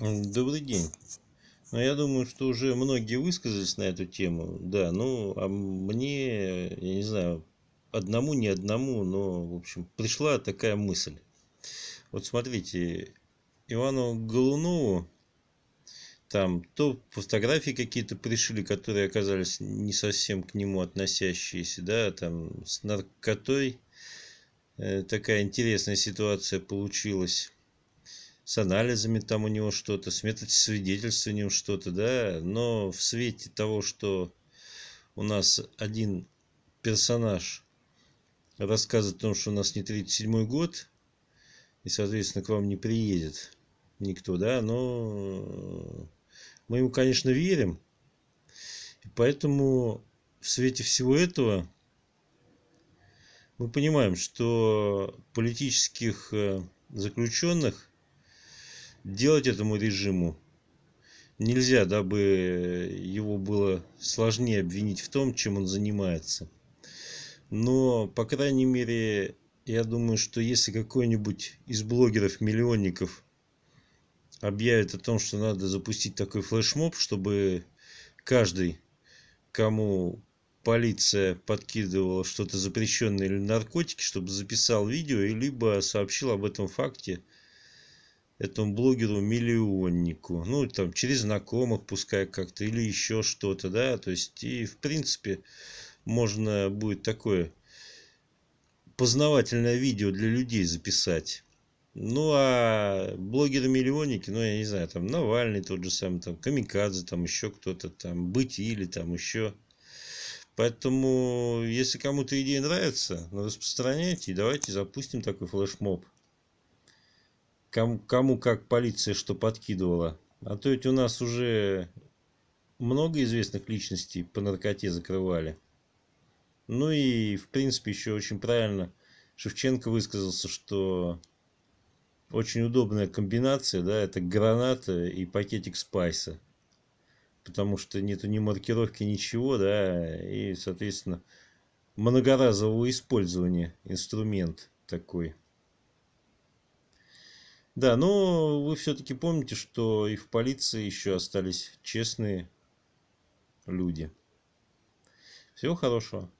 Добрый день. Ну, я думаю, что уже многие высказались на эту тему, да, ну, а мне, я не знаю, одному, не одному, но, в общем, пришла такая мысль. Вот смотрите, Ивану Голунову там то фотографии какие-то пришли, которые оказались не совсем к нему относящиеся, да, там с наркотой э, такая интересная ситуация получилась с анализами там у него что-то, с метасвидетельствованием что-то, да, но в свете того, что у нас один персонаж рассказывает о том, что у нас не 37-й год, и, соответственно, к вам не приедет никто, да, но мы ему, конечно, верим, и поэтому в свете всего этого мы понимаем, что политических э, заключенных делать этому режиму нельзя, дабы э, его было сложнее обвинить в том, чем он занимается. Но, по крайней мере, я думаю, что если какой-нибудь из блогеров-миллионников объявит о том, что надо запустить такой флешмоб, чтобы каждый, кому полиция подкидывала что-то запрещенное или наркотики, чтобы записал видео и либо сообщил об этом факте – этому блогеру-миллионнику. Ну, там, через знакомых, пускай как-то, или еще что-то, да. То есть, и, в принципе, можно будет такое познавательное видео для людей записать. Ну, а блогеры-миллионники, ну, я не знаю, там, Навальный тот же самый, там, Камикадзе, там, еще кто-то, там, Быть или там еще... Поэтому, если кому-то идея нравится, распространяйте и давайте запустим такой флешмоб кому, кому как полиция что подкидывала. А то ведь у нас уже много известных личностей по наркоте закрывали. Ну и, в принципе, еще очень правильно Шевченко высказался, что очень удобная комбинация, да, это граната и пакетик спайса. Потому что нету ни маркировки, ничего, да, и, соответственно, многоразового использования инструмент такой. Да, но вы все-таки помните, что и в полиции еще остались честные люди. Всего хорошего.